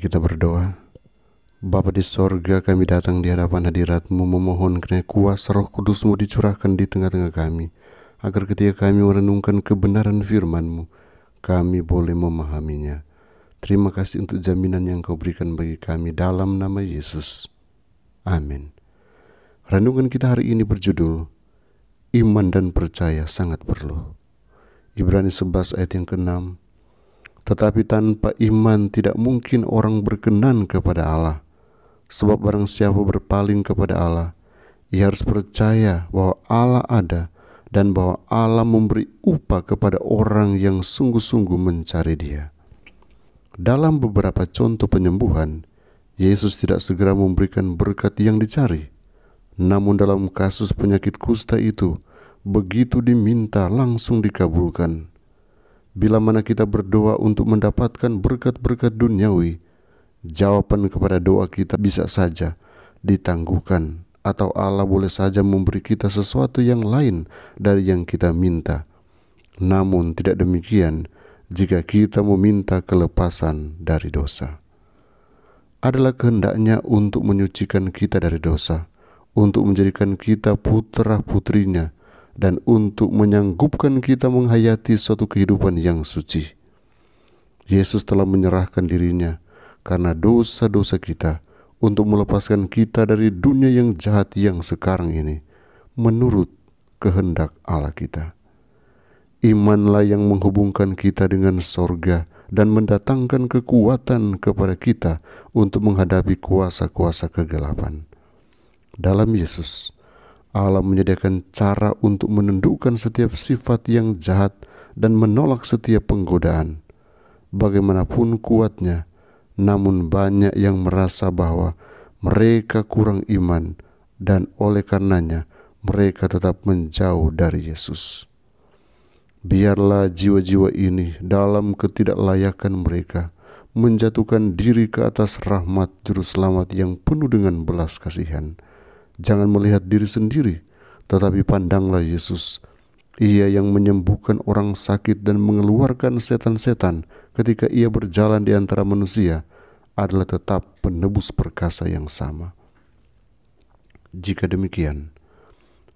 kita berdoa. Bapa di sorga kami datang di hadapan hadiratmu memohon kerana kuasa roh kudusmu dicurahkan di tengah-tengah kami. Agar ketika kami merenungkan kebenaran firmanmu, kami boleh memahaminya. Terima kasih untuk jaminan yang kau berikan bagi kami dalam nama Yesus. Amin. Renungan kita hari ini berjudul Iman dan Percaya Sangat Perlu. Ibrani 11 ayat yang ke-6 tetapi tanpa iman tidak mungkin orang berkenan kepada Allah. Sebab barang siapa berpaling kepada Allah, ia harus percaya bahwa Allah ada dan bahwa Allah memberi upah kepada orang yang sungguh-sungguh mencari dia. Dalam beberapa contoh penyembuhan, Yesus tidak segera memberikan berkat yang dicari. Namun dalam kasus penyakit kusta itu, begitu diminta langsung dikabulkan bila mana kita berdoa untuk mendapatkan berkat-berkat duniawi, jawaban kepada doa kita bisa saja ditangguhkan atau Allah boleh saja memberi kita sesuatu yang lain dari yang kita minta. Namun tidak demikian jika kita meminta kelepasan dari dosa. Adalah kehendaknya untuk menyucikan kita dari dosa, untuk menjadikan kita putra-putrinya, dan untuk menyanggupkan kita menghayati suatu kehidupan yang suci. Yesus telah menyerahkan dirinya karena dosa-dosa kita untuk melepaskan kita dari dunia yang jahat yang sekarang ini menurut kehendak Allah kita. Imanlah yang menghubungkan kita dengan sorga dan mendatangkan kekuatan kepada kita untuk menghadapi kuasa-kuasa kegelapan. Dalam Yesus, Allah menyediakan cara untuk menundukkan setiap sifat yang jahat dan menolak setiap penggodaan. Bagaimanapun kuatnya, namun banyak yang merasa bahwa mereka kurang iman dan oleh karenanya mereka tetap menjauh dari Yesus. Biarlah jiwa-jiwa ini dalam ketidaklayakan mereka menjatuhkan diri ke atas rahmat juru selamat yang penuh dengan belas kasihan Jangan melihat diri sendiri, tetapi pandanglah Yesus. Ia yang menyembuhkan orang sakit dan mengeluarkan setan-setan ketika ia berjalan di antara manusia adalah tetap penebus perkasa yang sama. Jika demikian,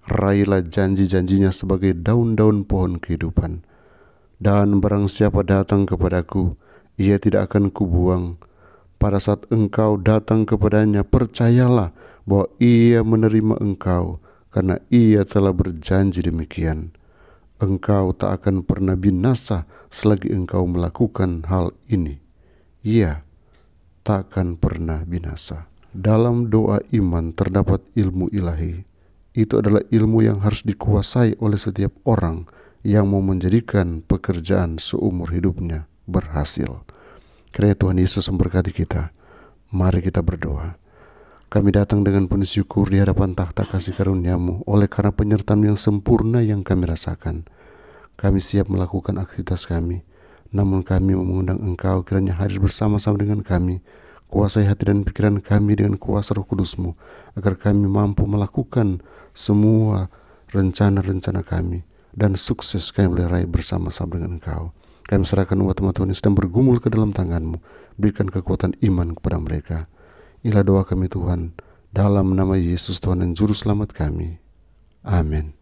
raihlah janji-janjinya sebagai daun-daun pohon kehidupan. Dan barang siapa datang kepadaku, ia tidak akan kubuang. Pada saat engkau datang kepadanya, percayalah bahwa ia menerima engkau karena ia telah berjanji demikian. Engkau tak akan pernah binasa selagi engkau melakukan hal ini. Ia tak akan pernah binasa. Dalam doa iman terdapat ilmu ilahi. Itu adalah ilmu yang harus dikuasai oleh setiap orang yang mau menjadikan pekerjaan seumur hidupnya berhasil. Kira Tuhan Yesus memberkati kita. Mari kita berdoa. Kami datang dengan penuh syukur di hadapan takhta kasih karuniamu oleh karena penyertaan yang sempurna yang kami rasakan. Kami siap melakukan aktivitas kami, namun kami mengundang engkau kiranya hadir bersama-sama dengan kami. Kuasai hati dan pikiran kami dengan kuasa roh kudusmu, agar kami mampu melakukan semua rencana-rencana kami dan sukses kami boleh raih bersama-sama dengan engkau. Kami serahkan umat-umat Tuhan yang sedang bergumul ke dalam tanganmu. Berikan kekuatan iman kepada mereka Inilah doa kami Tuhan, dalam nama Yesus Tuhan dan Juru Selamat kami. Amin.